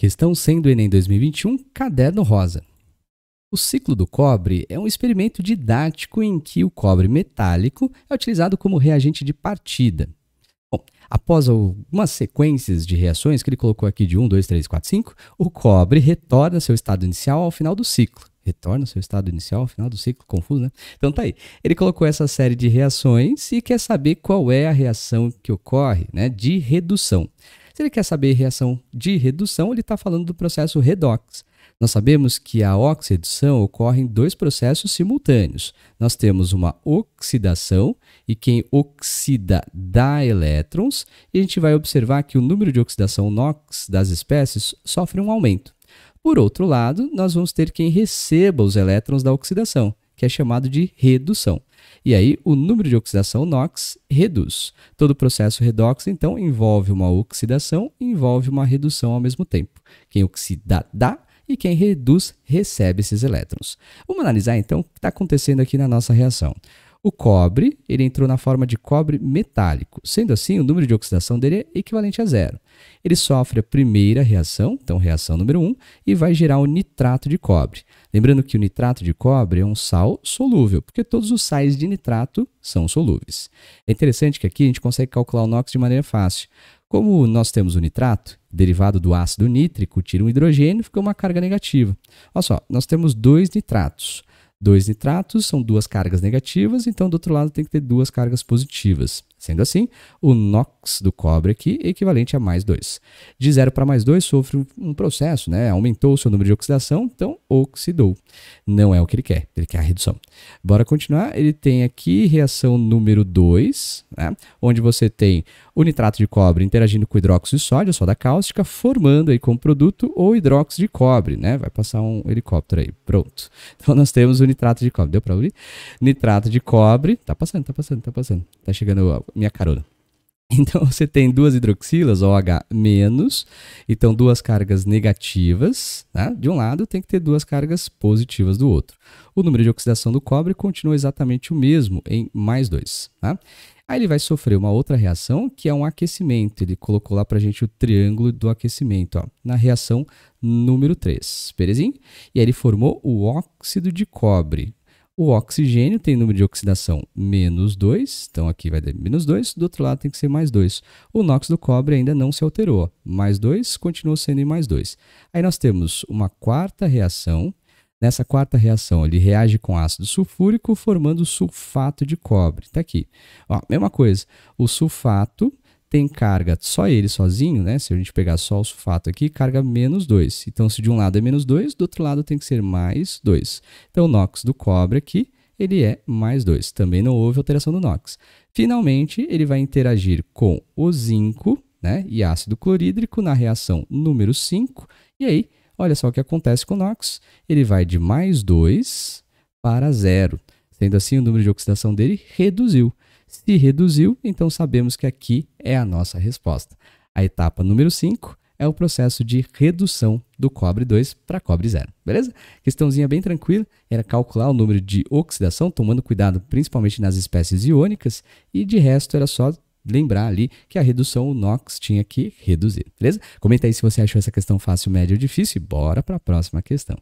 Questão sendo Enem 2021, caderno rosa. O ciclo do cobre é um experimento didático em que o cobre metálico é utilizado como reagente de partida. Bom, após algumas sequências de reações que ele colocou aqui de 1, 2, 3, 4, 5, o cobre retorna ao seu estado inicial ao final do ciclo. Retorna ao seu estado inicial ao final do ciclo, confuso, né? Então tá aí. Ele colocou essa série de reações e quer saber qual é a reação que ocorre, né, de redução. Se ele quer saber reação de redução, ele está falando do processo redox. Nós sabemos que a oxidação ocorre em dois processos simultâneos. Nós temos uma oxidação e quem oxida dá elétrons, e a gente vai observar que o número de oxidação NOx das espécies sofre um aumento. Por outro lado, nós vamos ter quem receba os elétrons da oxidação, que é chamado de redução. E aí o número de oxidação NOx reduz. Todo o processo redox, então, envolve uma oxidação e envolve uma redução ao mesmo tempo. Quem oxida dá e quem reduz recebe esses elétrons. Vamos analisar então o que está acontecendo aqui na nossa reação. O cobre, ele entrou na forma de cobre metálico. Sendo assim, o número de oxidação dele é equivalente a zero. Ele sofre a primeira reação, então reação número 1, um, e vai gerar o nitrato de cobre. Lembrando que o nitrato de cobre é um sal solúvel, porque todos os sais de nitrato são solúveis. É interessante que aqui a gente consegue calcular o NOx de maneira fácil. Como nós temos o nitrato, derivado do ácido nítrico, tira um hidrogênio, fica uma carga negativa. Olha só, nós temos dois nitratos. Dois nitratos são duas cargas negativas, então do outro lado tem que ter duas cargas positivas. Sendo assim, o NOx do cobre aqui é equivalente a mais 2. De 0 para mais 2 sofre um processo, né? aumentou o seu número de oxidação, então oxidou. Não é o que ele quer, ele quer a redução. Bora continuar, ele tem aqui reação número 2, né? onde você tem o nitrato de cobre interagindo com o hidróxido de sódio, soda cáustica, formando aí como produto o hidróxido de cobre. Né? Vai passar um helicóptero aí, pronto. Então nós temos o nitrato de cobre, deu para ouvir Nitrato de cobre, tá passando, tá passando, tá passando, tá chegando minha carona. Então você tem duas hidroxilas, OH menos, então duas cargas negativas, né? de um lado tem que ter duas cargas positivas do outro. O número de oxidação do cobre continua exatamente o mesmo, em mais dois Tá? Aí ele vai sofrer uma outra reação, que é um aquecimento. Ele colocou lá para a gente o triângulo do aquecimento, ó, na reação número 3, belezinha? E aí ele formou o óxido de cobre. O oxigênio tem número de oxidação menos 2, então aqui vai dar menos 2, do outro lado tem que ser mais 2. O NOx do cobre ainda não se alterou, mais 2 continua sendo em mais 2. Aí nós temos uma quarta reação, nessa quarta reação ele reage com ácido sulfúrico formando sulfato de cobre, está aqui. Ó, mesma coisa, o sulfato tem carga só ele sozinho, né? Se a gente pegar só o sulfato aqui, carga menos 2. Então, se de um lado é menos 2, do outro lado tem que ser mais 2. Então, o NOx do cobre aqui, ele é mais 2. Também não houve alteração do NOx. Finalmente, ele vai interagir com o zinco né, e ácido clorídrico na reação número 5. E aí, olha só o que acontece com o NOx. Ele vai de mais 2 para zero, Sendo assim, o número de oxidação dele reduziu. Se reduziu, então sabemos que aqui é a nossa resposta. A etapa número 5 é o processo de redução do cobre 2 para cobre 0, beleza? Questãozinha bem tranquila, era calcular o número de oxidação, tomando cuidado principalmente nas espécies iônicas, e de resto era só lembrar ali que a redução o NOx tinha que reduzir, beleza? Comenta aí se você achou essa questão fácil, média ou difícil e bora para a próxima questão.